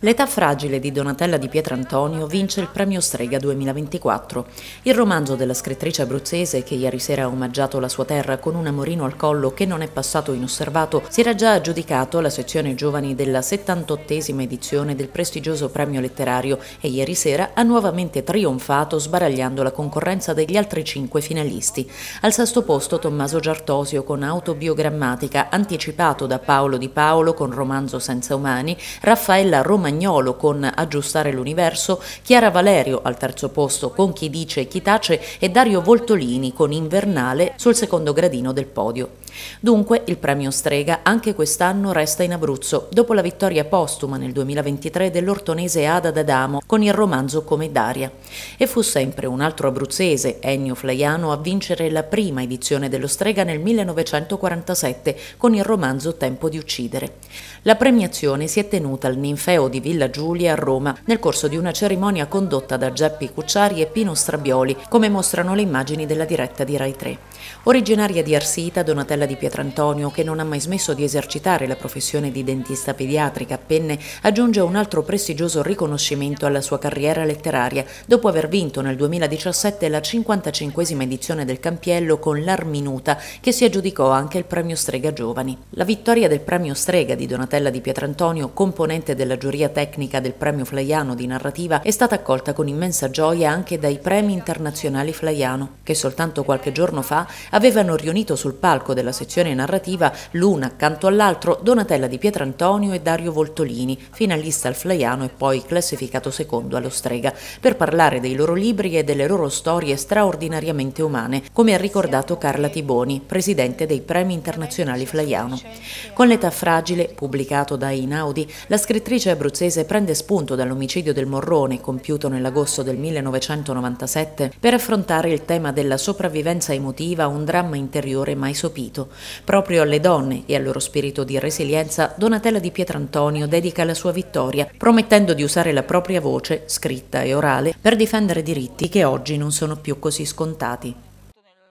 L'età fragile di Donatella di Pietrantonio vince il premio Strega 2024. Il romanzo della scrittrice abruzzese, che ieri sera ha omaggiato la sua terra con un amorino al collo che non è passato inosservato, si era già aggiudicato alla sezione giovani della 78esima edizione del prestigioso premio letterario e ieri sera ha nuovamente trionfato sbaragliando la concorrenza degli altri cinque finalisti. Al sesto posto Tommaso Giartosio con autobiogrammatica, anticipato da Paolo Di Paolo con romanzo Senza Umani, Raffaella Daniela Romagnolo con Aggiustare l'universo, Chiara Valerio al terzo posto con Chi dice e chi tace e Dario Voltolini con Invernale sul secondo gradino del podio. Dunque il premio Strega anche quest'anno resta in Abruzzo, dopo la vittoria postuma nel 2023 dell'ortonese Ada D'Adamo con il romanzo Come Daria. E fu sempre un altro abruzzese, Ennio Flaiano, a vincere la prima edizione dello Strega nel 1947 con il romanzo Tempo di uccidere. La premiazione si è tenuta al Ninfeo di Villa Giulia a Roma nel corso di una cerimonia condotta da Geppi Cucciari e Pino Strabioli, come mostrano le immagini della diretta di Rai 3. Originaria di Arsita, Donatella di Pietrantonio, che non ha mai smesso di esercitare la professione di dentista pediatrica a penne, aggiunge un altro prestigioso riconoscimento alla sua carriera letteraria, dopo aver vinto nel 2017 la 55 edizione del Campiello con l'Arminuta, che si aggiudicò anche il premio Strega Giovani. La vittoria del premio Strega di Donatella di Pietrantonio, componente della giuria tecnica del premio Flaiano di narrativa, è stata accolta con immensa gioia anche dai premi internazionali Flaiano, che soltanto qualche giorno fa avevano riunito sul palco della sezione narrativa, l'una accanto all'altro, Donatella di Pietrantonio e Dario Voltolini, finalista al Flaiano e poi classificato secondo allo Strega, per parlare dei loro libri e delle loro storie straordinariamente umane, come ha ricordato Carla Tiboni, presidente dei Premi Internazionali Flaiano. Con l'età fragile, pubblicato da Inaudi, la scrittrice abruzzese prende spunto dall'omicidio del Morrone compiuto nell'agosto del 1997 per affrontare il tema della sopravvivenza emotiva a un dramma interiore mai sopito, Proprio alle donne e al loro spirito di resilienza, Donatella di Pietrantonio dedica la sua vittoria, promettendo di usare la propria voce, scritta e orale, per difendere diritti che oggi non sono più così scontati.